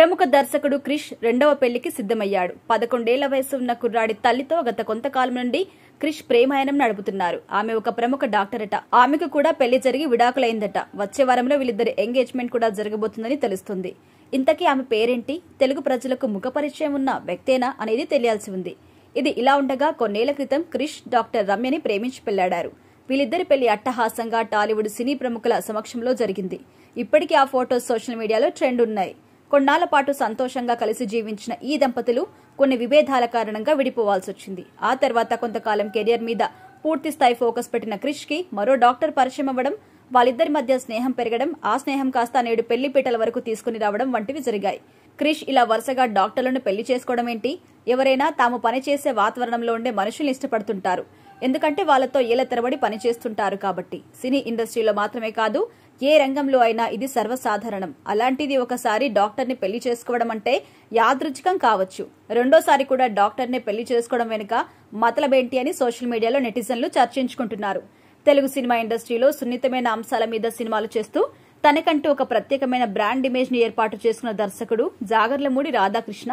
ప్రముఖ దర్శకుడు క్రిష్ రెండవ పెళ్లికి సిద్ధమయ్యాడు పదకొండేళ్ల వయసు ఉన్న కుర్రాడి తల్లితో గత కొంతకాలం నుండి క్రిష్ ప్రేమాయణం నడుపుతున్నారు ఆమె ఒక ప్రముఖ డాక్టరట ఆమెకు కూడా పెళ్లి జరిగి విడాకులైందట వచ్చే వారంలో వీళ్ళిద్దరి ఎంగేజ్మెంట్ కూడా జరగబోతుందని తెలుస్తుంది ఇంతకీ ఆమె పేరేంటి తెలుగు ప్రజలకు ముఖ పరిచయం ఉన్న వ్యక్తేనా అనేది తెలియాల్సి ఉంది ఇది ఇలా ఉండగా కొన్నేళ్ల క్రితం క్రిష్ డాక్టర్ రమ్యని ప్రేమించి పెళ్లాడారు వీళ్ళిద్దరి పెళ్లి అట్టహాసంగా టాలీవుడ్ సినీ ప్రముఖుల సమక్షంలో జరిగింది ఇప్పటికీ ఆ ఫోటోస్ సోషల్ మీడియాలో ట్రెండ్ ఉన్నాయి కొన్నాళ్ల పాటు సంతోషంగా కలిసి జీవించిన ఈ దంపతులు కొన్ని విభేదాల కారణంగా విడిపోవాల్సి వచ్చింది ఆ తర్వాత కొంతకాలం కెరియర్ మీద పూర్తి స్థాయి ఫోకస్ పెట్టిన క్రిష్కి మరో డాక్టర్ పరిచయం అవ్వడం వాళ్ళిద్దరి మధ్య స్నేహం పెరగడం ఆ స్నేహం కాస్త నేడు పెళ్లి పీటల వరకు తీసుకుని రావడం వంటివి జరిగాయి క్రిష్ ఇలా వరుసగా డాక్టర్లను పెళ్లి చేసుకోవడం ఏంటి ఎవరైనా తాము పనిచేసే వాతావరణంలో ఉండే మనుషుల్ని ఇష్టపడుతుంటారు ఎందుకంటే వాళ్లతో ఏళ్ల తరబడి పనిచేస్తుంటారు కాబట్టి సినీ ఇండస్ట్రీలో మాత్రమే కాదు ఏ రంగంలో అయినా ఇది సర్వసాధారణం అలాంటిది ఒకసారి డాక్టర్ని పెళ్లి చేసుకోవడం అంటే యాదృచ్ఛికం కావచ్చు రెండోసారి కూడా డాక్టర్ని పెళ్లి చేసుకోవడం వెనుక మతలబేంటి అని సోషల్ మీడియాలో నెటిజన్లు చర్చించుకుంటున్నారు తెలుగు సినిమా ఇండస్ట్రీలో సున్నితమైన అంశాల మీద సినిమాలు చేస్తూ తనకంటూ ఒక ప్రత్యేకమైన బ్రాండ్ ఇమేజ్ ని ఏర్పాటు చేసుకున్న దర్శకుడు జాగర్లమూడి రాధాకృష్ణ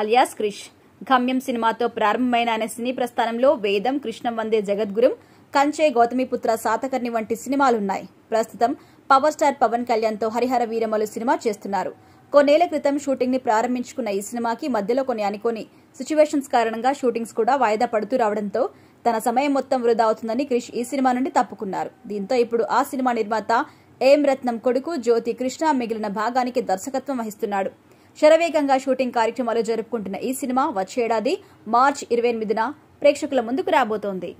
అలియాస్ క్రిష్ గమ్యం సినిమాతో ప్రారంభమైన ఆయన సినీ ప్రస్థానంలో వేదం కృష్ణం వందే జగద్గురుం కంచే గౌతమిపుత్ర సాతకర్ణి వంటి సినిమాలున్నాయి ప్రస్తుతం పవర్ స్టార్ పవన్ కళ్యాణ్తో హరిహర వీరమలు సినిమా చేస్తున్నారు కొన్నేళ్ల క్రితం షూటింగ్ ని ప్రారంభించుకున్న ఈ సినిమాకి మధ్యలో కొన్ని అనుకోని సిచ్యువేషన్స్ కారణంగా షూటింగ్స్ కూడా వాయిదా పడుతూ రావడంతో తన సమయం మొత్తం వృధా అవుతుందని క్రిష్ ఈ సినిమా నుండి తప్పుకున్నారు దీంతో ఇప్పుడు ఆ సినిమా నిర్మాత ఏం రత్నం కొడుకు జ్యోతి కృష్ణ మిగిలిన భాగానికి దర్శకత్వం వహిస్తున్నాడు శరవేగంగా షూటింగ్ కార్యక్రమాలు జరుపుకుంటున్న ఈ సినిమా వచ్చేడాది మార్చి ఇరవై ఎనిమిదిన ప్రేక్షకుల ముందుకు రాబోతోంది